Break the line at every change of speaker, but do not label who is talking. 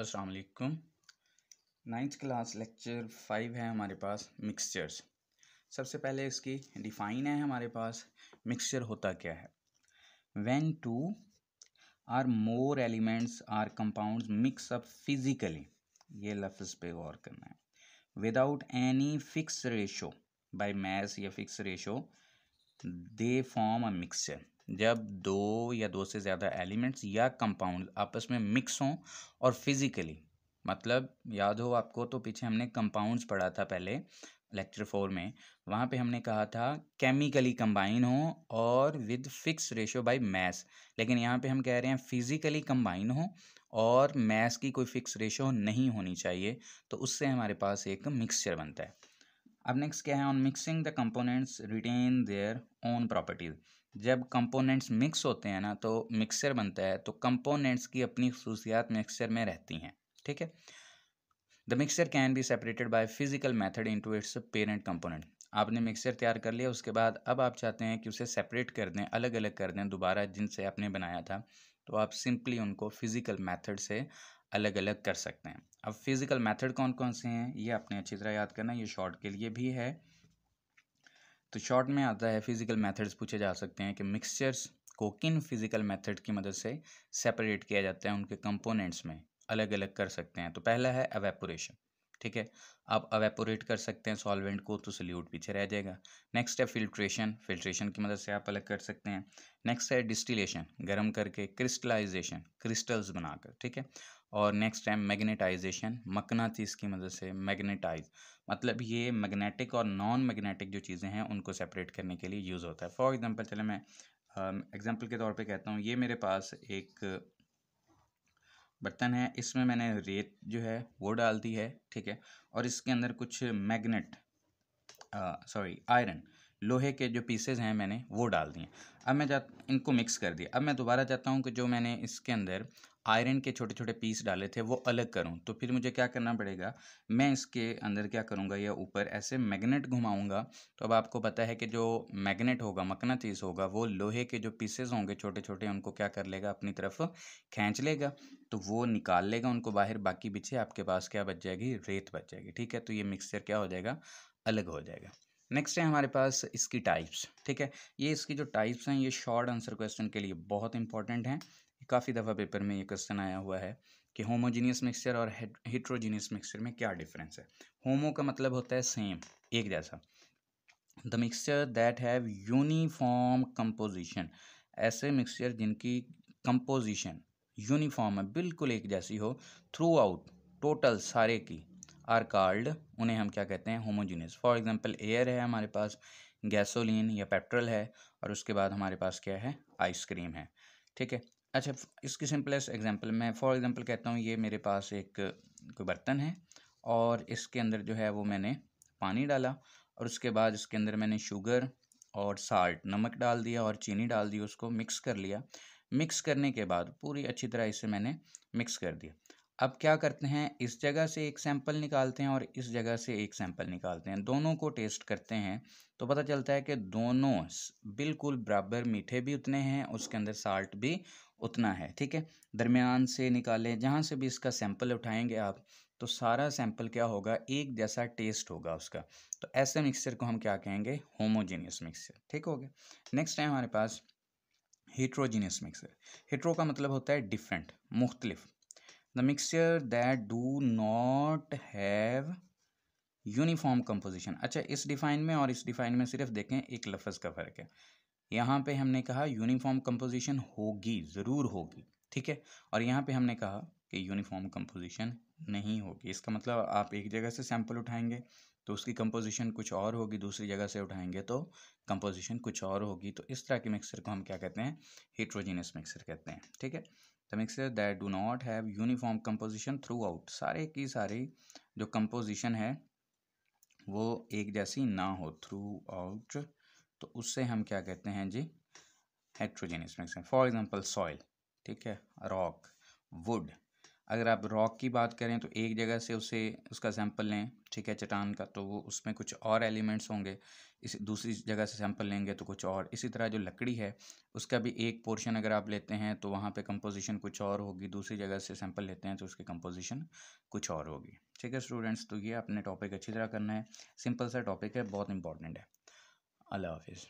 अस्सलाम वालेकुम ninth class lecture five है हमारे पास मिक्सचर्स सबसे पहले इसकी डिफ़ाइन है हमारे पास मिक्सचर होता क्या है when two or more elements or compounds mix up physically ये लफ्ज़ पे गौर करना है without any fix ratio by mass या fix ratio they form a mixture जब दो या दो से ज़्यादा एलिमेंट्स या कंपाउंड आपस में मिक्स हों और फिज़िकली मतलब याद हो आपको तो पीछे हमने कंपाउंड्स पढ़ा था पहले लेक्चर फोर में वहाँ पे हमने कहा था केमिकली कंबाइन हो और with fix ratio by mass लेकिन यहाँ पे हम कह रहे हैं फिज़िकली कंबाइन हो और मैस की कोई फिक्स रेशो नहीं होनी चाहिए तो उससे हमारे पास एक मिक्सचर बनता है अब नेक्स्ट क्या है on mixing the components retain their own properties जब कंपोनेंट्स मिक्स होते हैं ना तो मिक्सर बनता है तो कंपोनेंट्स की अपनी खसूसियात मिक्सर में रहती हैं ठीक है the mixer can be separated by physical method into its parent component आपने मिक्सर तैयार कर लिया उसके बाद अब आप चाहते हैं कि उसे सेपरेट कर दें अलग अलग कर दें दोबारा जिनसे आपने बनाया था तो आप सिंपली उनको फिज़िकल मेथड से अलग अलग कर सकते हैं अब फिज़िकल मेथड कौन कौन से हैं ये आपने अच्छी तरह याद करना ये शॉर्ट के लिए भी है तो शॉर्ट में आता है फिज़िकल मेथड्स पूछे जा सकते हैं कि मिक्सचर्स को किन फिज़िकल मेथड की मदद से सेपरेट किया जाता है उनके कंपोनेंट्स में अलग अलग कर सकते हैं तो पहला है अवेपोरेशन ठीक है आप अवेपोरेट कर सकते हैं सॉल्वेंट को तो सल्यूट पीछे रह जाएगा नेक्स्ट है फिल्ट्रेशन फिल्ट्रेशन की मदद से आप अलग कर सकते हैं नेक्स्ट है डिस्टिलेशन गर्म करके क्रिस्टलाइजेशन क्रिस्टल्स बनाकर ठीक है और नेक्स्ट है मैग्नेटाइजेशन मकनातीस की मदद से मैग्नेटाइज मतलब ये मैग्नेटिक और नॉन मैग्नेटिक जो चीज़ें हैं उनको सेपरेट करने के लिए यूज़ होता है फॉर एग्ज़ाम्पल चले मैं एग्ज़ाम्पल um, के तौर पे कहता हूँ ये मेरे पास एक बर्तन है इसमें मैंने रेत जो है वो डाल दी है ठीक है और इसके अंदर कुछ मैगनेट सॉरी आयरन लोहे के जो पीसेज हैं मैंने वो डाल दिए अब मैं जा इनको मिक्स कर दिया अब मैं दोबारा चाहता हूँ कि जो मैंने इसके अंदर आयरन के छोटे छोटे पीस डाले थे वो अलग करूँ तो फिर मुझे क्या करना पड़ेगा मैं इसके अंदर क्या करूँगा या ऊपर ऐसे मैग्नेट घुमाऊँगा तो अब आपको पता है कि जो मैग्नेट होगा मकना चीज होगा वो लोहे के जो पीसेज होंगे छोटे छोटे उनको क्या कर लेगा अपनी तरफ खींच लेगा तो वो निकाल लेगा उनको बाहर बाकी पीछे आपके पास क्या बच जाएगी रेत बच जाएगी ठीक है तो ये मिक्सचर क्या हो जाएगा अलग हो जाएगा नेक्स्ट है हमारे पास इसकी टाइप्स ठीक है ये इसकी जो टाइप्स हैं ये शॉर्ट आंसर क्वेश्चन के लिए बहुत इंपॉर्टेंट हैं काफ़ी दफ़ा पेपर में ये क्वेश्चन आया हुआ है कि होमोजीनियस मिक्सचर और हिट्रोजीनियस मिक्सचर में क्या डिफरेंस है होमो का मतलब होता है सेम एक जैसा the mixture that have uniform composition ऐसे मिक्सचर जिनकी कंपोजिशन यूनिफॉर्म है बिल्कुल एक जैसी हो थ्रू आउट टोटल सारे की आर कार्ड उन्हें हम क्या कहते हैं होमोजीनियस फॉर एग्जांपल एयर है हमारे पास गैसोलीन या पेट्रोल है और उसके बाद हमारे पास क्या है आइसक्रीम है ठीक है अच्छा इसकी सिंपलेस्ट एग्जांपल मैं फॉर एग्जांपल कहता हूँ ये मेरे पास एक कोई बर्तन है और इसके अंदर जो है वो मैंने पानी डाला और उसके बाद इसके अंदर मैंने शुगर और साल्ट नमक डाल दिया और चीनी डाल दी उसको मिक्स कर लिया मिक्स करने के बाद पूरी अच्छी तरह इसे मैंने मिक्स कर दिया अब क्या करते हैं इस जगह से एक सैंपल निकालते हैं और इस जगह से एक सैंपल निकालते हैं दोनों को टेस्ट करते हैं तो पता चलता है कि दोनों बिल्कुल बराबर मीठे भी उतने हैं उसके अंदर साल्ट भी उतना है ठीक है दरमियान से निकालें जहाँ से भी इसका सैंपल उठाएंगे आप तो सारा सैंपल क्या होगा एक जैसा टेस्ट होगा उसका तो ऐसे मिक्सचर को हम क्या कहेंगे होमोजेनियस मिक्सचर ठीक हो गया नेक्स्ट है हमारे पास हीट्रोजीनियस मिक्सचर हीट्रो का मतलब होता है डिफरेंट मुख्तलिफ the mixture that do not have uniform composition अच्छा इस डिफाइन में और इस डिफाइन में सिर्फ देखें एक लफ्ज़ का फ़र्क है यहाँ पे हमने कहा यूनिफॉर्म कंपोजिशन होगी ज़रूर होगी ठीक है और यहाँ पे हमने कहा कि यूनिफॉर्म कंपोजिशन नहीं होगी इसका मतलब आप एक जगह से सैंपल उठाएंगे तो उसकी कंपोजिशन कुछ और होगी दूसरी जगह से उठाएंगे तो कंपोजिशन कुछ और होगी तो इस तरह के मिक्सर को हम क्या कहते हैं हीट्रोजीनियस मिक्सर कहते हैं ठीक है the mixer that do not have uniform composition throughout सारे की सारी जो कंपोजिशन है वो एक जैसी ना हो थ्रू आउट तो उससे हम क्या कहते हैं जी heterogeneous mixing for example soil ठीक है रॉक वुड अगर आप रॉक की बात करें तो एक जगह से उसे उसका सैंपल लें ठीक है चट्टान का तो वो उसमें कुछ और एलिमेंट्स होंगे इस दूसरी जगह से सैंपल लेंगे तो कुछ और इसी तरह जो लकड़ी है उसका भी एक पोर्शन अगर आप लेते हैं तो वहाँ पे कंपोजिशन कुछ और होगी दूसरी जगह से सैंपल लेते हैं तो उसकी कंपोजिशन कुछ और होगी ठीक है स्टूडेंट्स तो ये अपने टॉपिक अच्छी तरह करना है सिंपल सा टॉपिक है बहुत इंपॉर्टेंट है I love it.